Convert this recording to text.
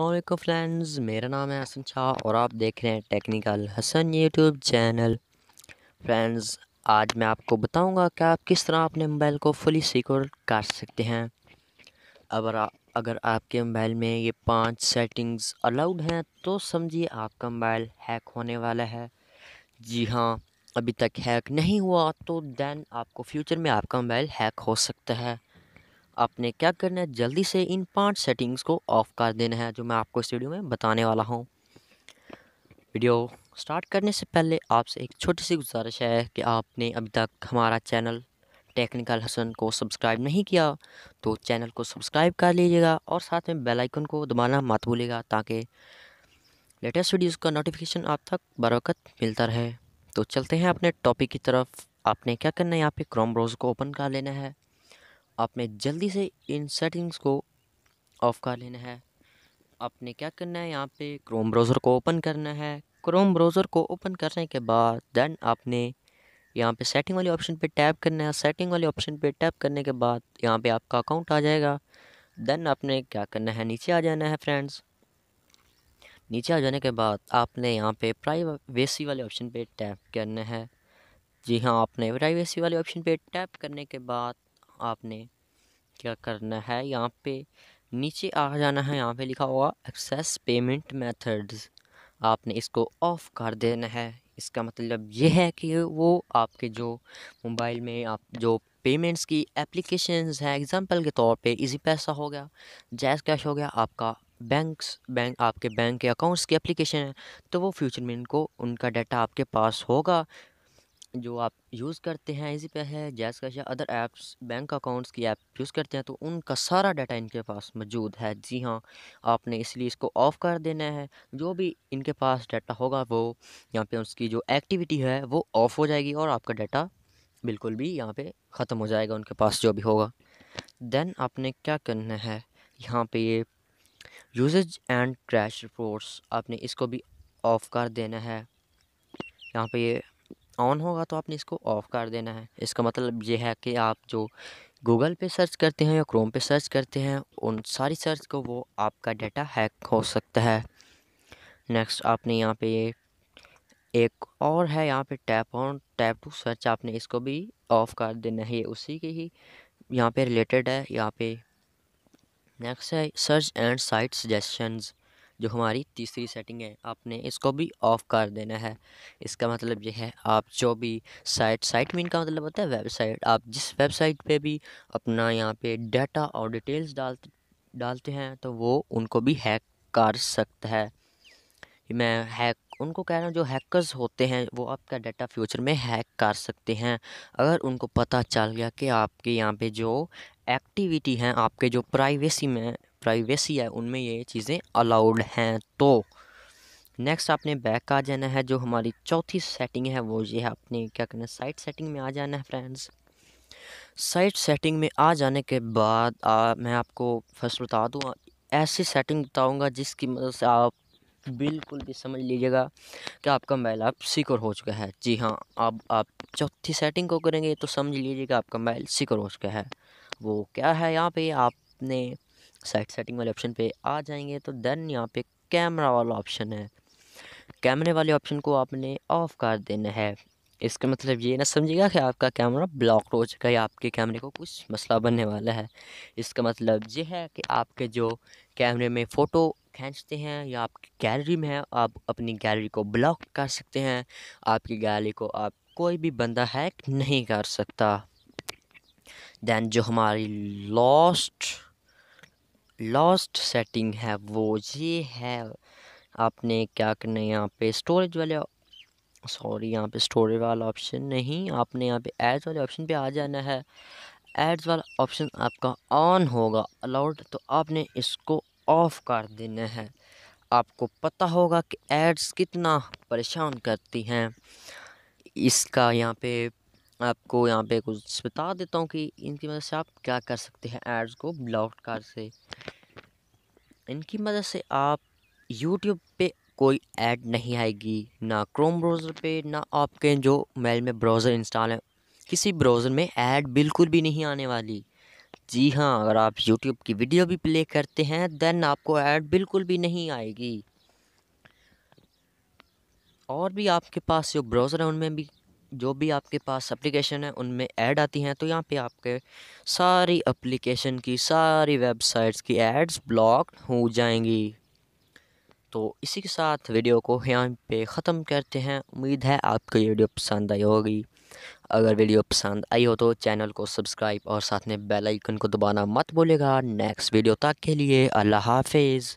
अल्लाह friends मेरा नाम है हसन शाह और आप देख रहे हैं technical Hasan YouTube channel friends आज मैं आपको बताऊंगा कि आप किस तरह अपने मोबाइल को फुली सिक्योर कर सकते हैं अगर अगर आपके मोबाइल में ये पांच सेटिंग्स अलाउड हैं तो समझिए आपका मोबाइल हैक होने वाला है जी हाँ अभी तक हैक नहीं हुआ तो दैन आपको फ्यूचर में आपका मोबाइल हैक हो सकता है आपने क्या करना है जल्दी से इन पांच सेटिंग्स को ऑफ़ कर देना है जो मैं आपको इस वीडियो में बताने वाला हूँ वीडियो स्टार्ट करने से पहले आपसे एक छोटी सी गुजारिश है कि आपने अभी तक हमारा चैनल टेक्निकल हसन को सब्सक्राइब नहीं किया तो चैनल को सब्सक्राइब कर लीजिएगा और साथ में बेल आइकन को दबाना मत भूलिएगा ताकि लेटेस्ट वीडियोस का नोटिफिकेशन आप तक बरकत मिलता रहे तो चलते हैं अपने टॉपिक की तरफ आपने क्या करना है यहाँ पे क्रोम ब्राउज़र को ओपन कर लेना है आपने जल्दी से इन सेटिंग्स को ऑफ़ कर लेना है आपने क्या करना है यहाँ पे क्रोम ब्राउज़र को ओपन करना है क्रोम ब्राउज़र को ओपन करने के बाद देन आपने यहाँ पे सेटिंग वाले ऑप्शन पे टैप करना है सेटिंग वाले ऑप्शन पे टैप करने के बाद यहाँ पे आपका अकाउंट आ जाएगा देन आपने क्या करना है नीचे आ जाना है फ्रेंड्स नीचे आ जाने के बाद आपने यहाँ पे प्राइवेसी वाले ऑप्शन पे टैप करना है जी हाँ आपने प्राइवेसी वाले ऑप्शन पे टैप करने के बाद आपने क्या करना है यहाँ पे नीचे आ जाना है यहाँ पे लिखा होगा एक्सेस पेमेंट मेथड्स आपने इसको ऑफ़ कर देना है इसका मतलब ये है कि वो आपके जो मोबाइल में आप जो पेमेंट्स की एप्लीकेशंस है एग्जांपल के तौर पे इजी पैसा हो गया जैस कैश हो गया आपका बैंक्स बैंक आपके बैंक के अकाउंट्स की एप्लीकेशन है तो वो फ्यूचर में इनको उनका डाटा आपके पास होगा जो आप यूज़ करते हैं इसी पे है जैस कैश या अदर ऐप्स बैंक अकाउंट्स की ऐप यूज़ करते हैं तो उनका सारा डाटा इनके पास मौजूद है जी हाँ आपने इसलिए इसको ऑफ़ कर देना है जो भी इनके पास डाटा होगा वो यहाँ पे उसकी जो एक्टिविटी है वो ऑफ़ हो जाएगी और आपका डाटा बिल्कुल भी यहाँ पे ख़त्म हो जाएगा उनके पास जो भी होगा देन आपने क्या करना है यहाँ पर ये यूजेज एंड क्रैश रिपोर्ट्स आपने इसको भी ऑफ़ कर देना है यहाँ पे ये ऑन होगा तो आपने इसको ऑफ़ कर देना है इसका मतलब ये है कि आप जो गूगल पे सर्च करते हैं या क्रोम पे सर्च करते हैं उन सारी सर्च को वो आपका डाटा हैक हो सकता है नेक्स्ट आपने यहाँ पे एक और है यहाँ पे tap on tap to search आपने इसको भी ऑफ़ कर देना है ये उसी के ही यहाँ पे रिलेटेड है यहाँ पे नेक्स्ट है सर्च एंड साइट सजेशंस जो हमारी तीसरी सेटिंग है आपने इसको भी ऑफ़ कर देना है इसका मतलब यह है आप जो भी साइट साइट मीन का मतलब होता है वेबसाइट आप जिस वेबसाइट पे भी अपना यहाँ पे डाटा और डिटेल्स डाल डालते हैं तो वो उनको भी हैक कर सकता है मैं हैक उनको कह रहा हूँ जो हैकर्स होते हैं वो आपका डाटा फ्यूचर में हैक कर सकते हैं अगर उनको पता चल गया कि आपके यहाँ पे जो एक्टिविटी हैं आपके जो प्राइवेसी में प्राइवेसी है उनमें ये चीज़ें अलाउड हैं तो नेक्स्ट आपने बैक आ जाना है जो हमारी चौथी सेटिंग है वो ये है आपने क्या करना है साइट सेटिंग में आ जाना है फ्रेंड्स साइट सेटिंग में आ जाने के बाद आ, मैं आपको फर्स्ट बता दूँ ऐसी सेटिंग बताऊँगा जिसकी मदद से आप बिल्कुल भी समझ लीजिएगा कि आपका मोबाइल आप सिक्योर हो चुका है जी हाँ अब आप चौथी सेटिंग को करेंगे तो समझ लीजिएगा आपका मोबाइल सिक्योर हो चुका है वो क्या है यहाँ पे आपने साइट सेटिंग वाले ऑप्शन पे आ जाएंगे तो देन यहाँ पे कैमरा वाला ऑप्शन है कैमरे वाले ऑप्शन को आपने ऑफ़ कर देना है इसका मतलब ये ना समझिएगा कि आपका कैमरा ब्लॉक हो चुका है आपके कैमरे को कुछ मसला बनने वाला है इसका मतलब ये है कि आपके जो कैमरे में फ़ोटो खींचते हैं या आपकी गैलरी में है आप अपनी गैलरी को ब्लॉक कर सकते हैं आपकी गैलरी को आप कोई भी बंदा हैक नहीं कर सकता दैन जो हमारी लॉस्ट लास्ट सेटिंग है वो ये है आपने क्या करना है यहाँ पे स्टोरेज वाले सॉरी यहाँ पे स्टोरेज वाला ऑप्शन नहीं आपने यहाँ पे एड्स वाले ऑप्शन पे आ जाना है एड्स वाला ऑप्शन आपका ऑन होगा अलाउड तो आपने इसको ऑफ कर देना है आपको पता होगा कि एड्स कितना परेशान करती हैं इसका यहाँ पे आपको यहाँ पे कुछ बता देता हूँ कि इनकी मदद से आप क्या कर सकते हैं एड्स को ब्लॉक कर से इनकी मदद से आप यूट्यूब पे कोई ऐड नहीं आएगी ना क्रोम ब्राउज़र पे ना आपके जो मेल में ब्राउज़र इंस्टॉल है किसी ब्राउज़र में ऐड बिल्कुल भी नहीं आने वाली जी हाँ अगर आप यूट्यूब की वीडियो भी प्ले करते हैं देन आपको ऐड बिल्कुल भी नहीं आएगी और भी आपके पास जो ब्राउज़र है उनमें भी जो भी आपके पास एप्लीकेशन है उनमें ऐड आती हैं तो यहाँ पे आपके सारी एप्लीकेशन की सारी वेबसाइट्स की एड्स ब्लॉक हो जाएंगी तो इसी के साथ वीडियो को यहाँ पे ख़त्म करते हैं उम्मीद है आपको ये वीडियो पसंद आई होगी अगर वीडियो पसंद आई हो तो चैनल को सब्सक्राइब और साथ में बेल आइकन को दबाना मत भूलेगा नेक्स्ट वीडियो तक के लिए अल्लाह हाफिज़